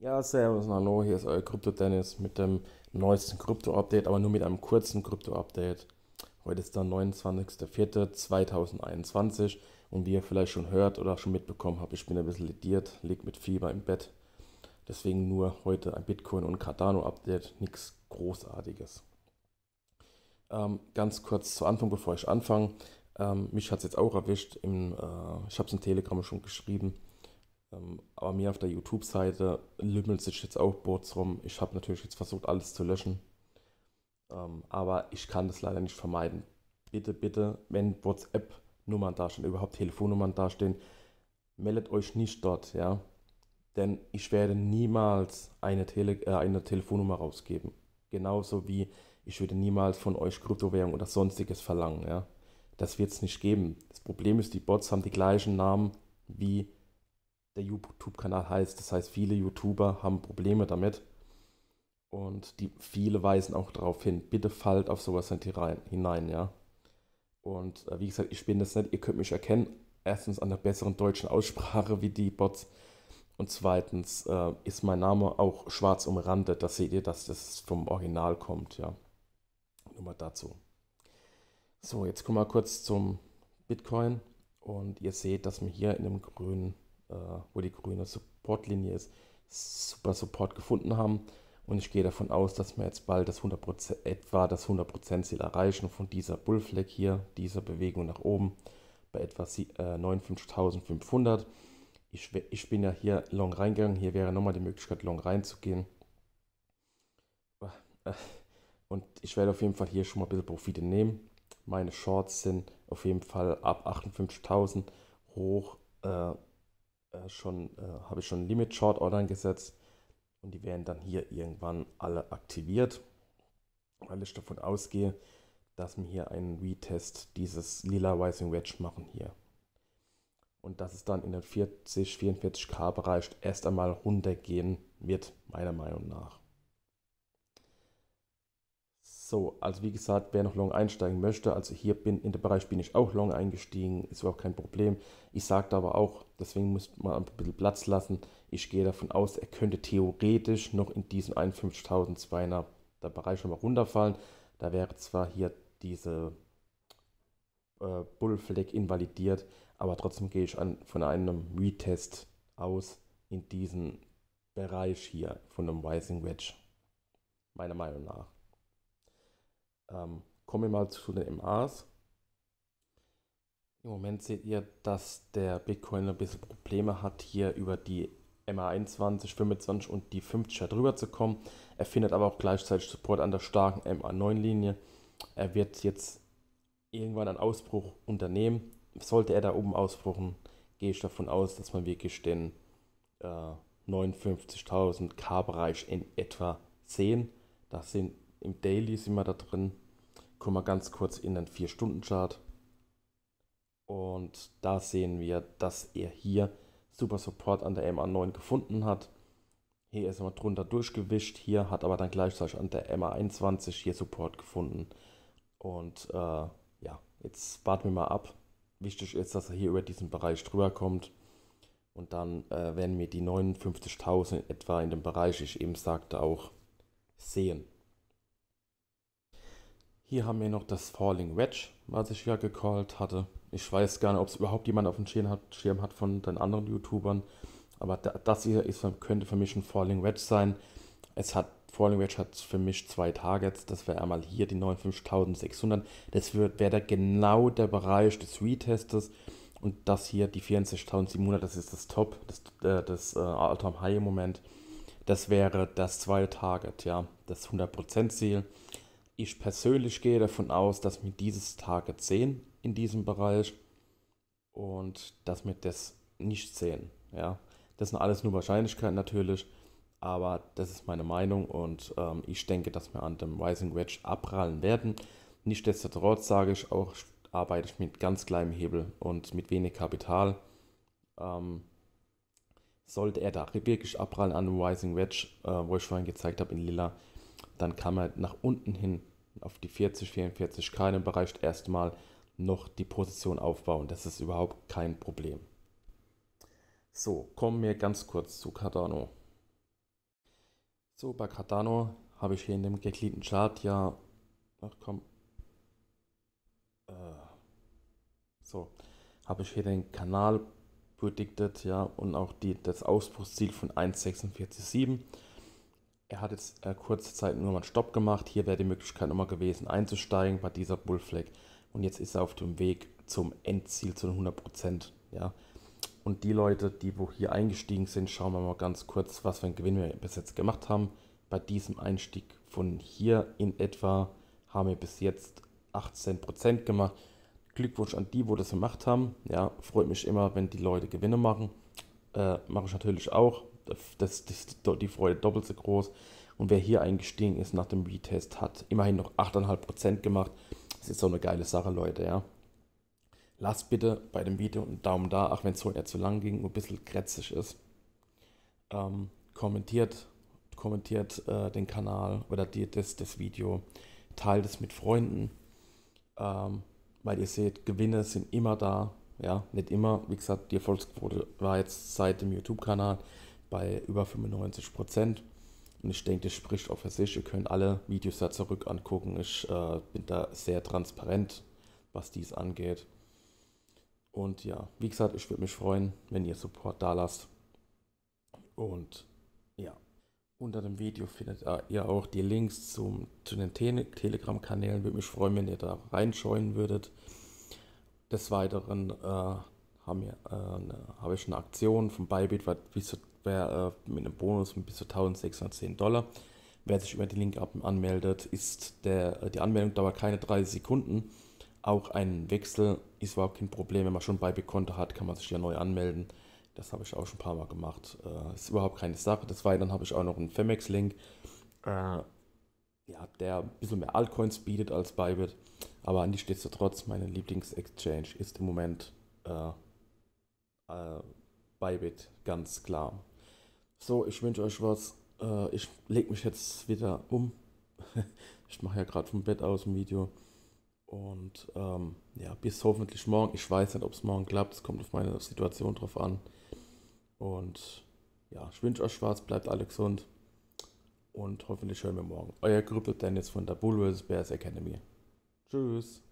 Ja, servus und hallo, hier ist euer Krypto-Dennis mit dem neuesten Krypto-Update, aber nur mit einem kurzen Krypto-Update. Heute ist der 29.04.2021 und wie ihr vielleicht schon hört oder schon mitbekommen habt, ich bin ein bisschen lediert, liegt mit Fieber im Bett. Deswegen nur heute ein Bitcoin- und Cardano-Update, nichts Großartiges. Ähm, ganz kurz zu Anfang, bevor ich anfange. Ähm, mich hat es jetzt auch erwischt. Im, äh, ich habe es in Telegram schon geschrieben ähm, aber mir auf der YouTube-Seite lümmelt sich jetzt auch Boards rum. Ich habe natürlich jetzt versucht, alles zu löschen. Ähm, aber ich kann das leider nicht vermeiden. Bitte, bitte, wenn WhatsApp-Nummern dastehen, überhaupt Telefonnummern dastehen, meldet euch nicht dort, ja. Denn ich werde niemals eine, Tele äh, eine Telefonnummer rausgeben. Genauso wie ich würde niemals von euch Kryptowährung oder sonstiges verlangen, ja. Das wird es nicht geben. Das Problem ist, die Bots haben die gleichen Namen wie der YouTube-Kanal heißt. Das heißt, viele YouTuber haben Probleme damit. Und die, viele weisen auch darauf hin, bitte fallt auf sowas nicht hinein, ja. Und äh, wie gesagt, ich bin das nicht, ihr könnt mich erkennen. Erstens an der besseren deutschen Aussprache wie die Bots. Und zweitens äh, ist mein Name auch schwarz umrandet. Das seht ihr, dass das vom Original kommt, ja. Nur mal dazu. So, jetzt kommen wir kurz zum Bitcoin. Und ihr seht, dass wir hier in dem grünen äh, wo die grüne Supportlinie ist, super Support gefunden haben. Und ich gehe davon aus, dass wir jetzt bald das 100%, etwa das 100% Ziel erreichen von dieser Bullflag hier, dieser Bewegung nach oben bei etwa äh, 59.500. Ich, ich, bin ja hier long reingegangen. Hier wäre nochmal die Möglichkeit, long reinzugehen. Und ich werde auf jeden Fall hier schon mal ein bisschen Profite nehmen. Meine Shorts sind auf jeden Fall ab 58.000 hoch äh, äh, schon, äh, habe ich schon Limit Short Order gesetzt und die werden dann hier irgendwann alle aktiviert, weil ich davon ausgehe, dass wir hier einen Retest dieses lila Rising Wedge machen hier. Und dass es dann in den 40, 44k Bereich erst einmal runtergehen wird, meiner Meinung nach. So, also wie gesagt, wer noch long einsteigen möchte, also hier bin in dem Bereich bin ich auch long eingestiegen, ist überhaupt kein Problem. Ich sagte aber auch, deswegen muss man ein bisschen Platz lassen. Ich gehe davon aus, er könnte theoretisch noch in diesen 51.200er Bereich schon mal runterfallen. Da wäre zwar hier diese äh, Bullflag invalidiert, aber trotzdem gehe ich an, von einem Retest aus in diesen Bereich hier von einem Rising Wedge. Meiner Meinung nach. Ähm, kommen wir mal zu den MAs. Im Moment seht ihr, dass der Bitcoin ein bisschen Probleme hat, hier über die MA21, 25 und die 50er drüber halt zu kommen. Er findet aber auch gleichzeitig Support an der starken MA9-Linie. Er wird jetzt irgendwann einen Ausbruch unternehmen. Sollte er da oben ausbruchen, gehe ich davon aus, dass man wirklich den äh, 59.000 K-Bereich in etwa sehen. Das sind im Daily sind wir da drin. Kommen wir ganz kurz in den 4-Stunden-Chart. Und da sehen wir, dass er hier super Support an der MA9 gefunden hat. Hier ist er mal drunter durchgewischt, hier hat aber dann gleichzeitig an der MA21 hier Support gefunden. Und äh, ja, jetzt warten wir mal ab. Wichtig ist, dass er hier über diesen Bereich drüber kommt. Und dann äh, werden wir die 59.000 etwa in dem Bereich, ich eben sagte, auch sehen. Hier haben wir noch das Falling Wedge, was ich ja gecallt hatte. Ich weiß gar nicht, ob es überhaupt jemand auf dem Schirm hat, Schirm hat von den anderen YouTubern. Aber das hier ist, könnte für mich ein Falling Wedge sein. Es hat Falling Wedge hat für mich zwei Targets. Das wäre einmal hier die 59600. Das wäre da genau der Bereich des Retestes. Und das hier, die 64700, das ist das Top, das, äh, das äh, All-Time-High im Moment. Das wäre das zweite Target, ja. Das 100%-Ziel. Ich persönlich gehe davon aus, dass mir dieses Target sehen in diesem Bereich und dass wir das nicht sehen. Ja? Das sind alles nur Wahrscheinlichkeiten natürlich, aber das ist meine Meinung und ähm, ich denke, dass wir an dem Rising Wedge abprallen werden. Nichtsdestotrotz sage ich auch, arbeite ich mit ganz kleinem Hebel und mit wenig Kapital. Ähm, sollte er da wirklich abprallen an dem Rising Wedge, äh, wo ich vorhin gezeigt habe in Lila, dann kam er nach unten hin auf die 40, 44 K im Bereich erstmal noch die Position aufbauen. Das ist überhaupt kein Problem. So, kommen wir ganz kurz zu Cardano. So, bei Cardano habe ich hier in dem gekleanten Chart ja. Ach komm. Äh, so, habe ich hier den Kanal predicted, ja, und auch die, das Ausbruchsziel von 1,46,7 er hat jetzt äh, kurze Zeit nur mal einen Stopp gemacht. Hier wäre die Möglichkeit nochmal gewesen, einzusteigen bei dieser Bullflag. Und jetzt ist er auf dem Weg zum Endziel zu 100 Ja? Und die Leute, die wo hier eingestiegen sind, schauen wir mal ganz kurz, was für einen Gewinn wir bis jetzt gemacht haben. Bei diesem Einstieg von hier in etwa haben wir bis jetzt 18 gemacht. Glückwunsch an die, wo das gemacht haben. Ja, freut mich immer, wenn die Leute Gewinne machen. Äh, mache ich natürlich auch das, das, die Freude doppelt so groß. Und wer hier eingestiegen ist nach dem Retest, hat immerhin noch 8,5% gemacht. Das ist so eine geile Sache, Leute, ja. Lasst bitte bei dem Video einen Daumen da, auch wenn es so eher zu lang ging und ein bisschen krätzig ist. Ähm, kommentiert kommentiert äh, den Kanal oder die, das, das Video, teilt es mit Freunden, ähm, weil ihr seht, Gewinne sind immer da. Ja, nicht immer. Wie gesagt, die Erfolgsquote war jetzt seit dem YouTube-Kanal bei über 95 Prozent. Und ich denke, das spricht auch für sich. Ihr könnt alle Videos da zurück angucken. Ich äh, bin da sehr transparent, was dies angeht. Und ja, wie gesagt, ich würde mich freuen, wenn ihr Support da lasst. Und ja, unter dem Video findet äh, ihr auch die Links zum, zu den Tele Telegram-Kanälen. Würde mich freuen, wenn ihr da reinschauen würdet. Des Weiteren äh, haben wir äh, eine habe ich eine Aktion von Bybit, bis zu, wer, äh, mit einem Bonus von bis zu 1610 Dollar. Wer sich über den Link anmeldet, ist der, äh, die Anmeldung dauert keine 30 Sekunden. Auch ein Wechsel ist überhaupt kein Problem. Wenn man schon Bybit-Konto hat, kann man sich ja neu anmelden. Das habe ich auch schon ein paar Mal gemacht. Äh, ist überhaupt keine Sache. Des Weiteren habe ich auch noch einen Femex-Link, äh, ja, der ein bisschen mehr Altcoins bietet als Bybit. Aber nichtsdestotrotz, meine Lieblings-Exchange ist im Moment äh, äh, Bybit, ganz klar. So, ich wünsche euch was. Äh, ich lege mich jetzt wieder um. ich mache ja gerade vom Bett aus ein Video. Und ähm, ja, bis hoffentlich morgen. Ich weiß nicht, ob es morgen klappt. Es kommt auf meine Situation drauf an. Und ja, ich wünsche euch was. bleibt alle gesund. Und hoffentlich hören wir morgen. Euer Krypto Dennis von der Bullverse Bears Academy. Tschüss.